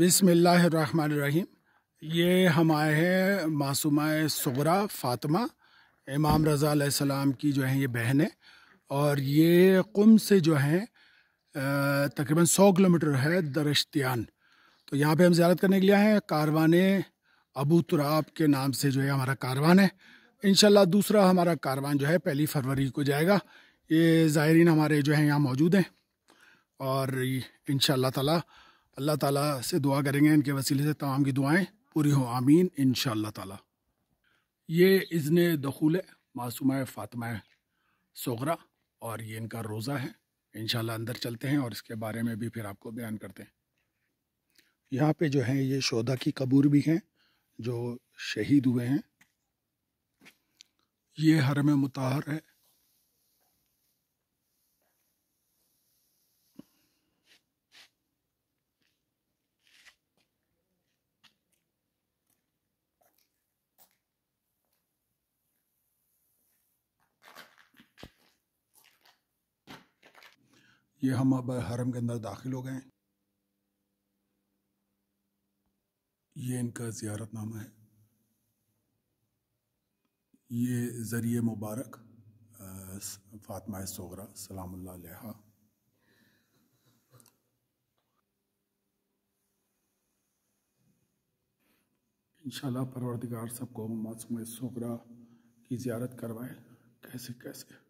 बिसमीम ये हम आए हैं मासूमा सगरा फ़ातमा इमाम रज़ा सलाम की जो हैं ये बहन है और ये कुम से जो हैं तकरीबन सौ किलोमीटर है दरश्तियान तो यहाँ पे हम ज़्यारत करने के लिए आए हैं कारवान अबू तुराब के नाम से जो है हमारा कारवान है इन दूसरा हमारा कारवान जो है पहली फरवरी को जाएगा ये ज़ायरीन हमारे जो हैं यहाँ मौजूद हैं और इन तला अल्लाह ताला से दुआ करेंगे इनके वसीले से तमाम की दुआएं पूरी हो आमीन इन ताला ये इज़न दखूल है मासूमा फ़ातम सोगरा और ये इनका रोज़ा है इन अंदर चलते हैं और इसके बारे में भी फिर आपको बयान करते हैं यहाँ पे जो है ये शोधा की कबूर भी हैं जो शहीद हुए हैं ये हरम मतहर है ये हम अब हरम के अंदर दाखिल हो गए ये इनका नामा है ये ज़रिए मुबारक फ़ातमा सोगरा सलाम इंशाल्लाह परवरदिगार सबको मासूम सोगरा की ज़्यारत करवाएं कैसे कैसे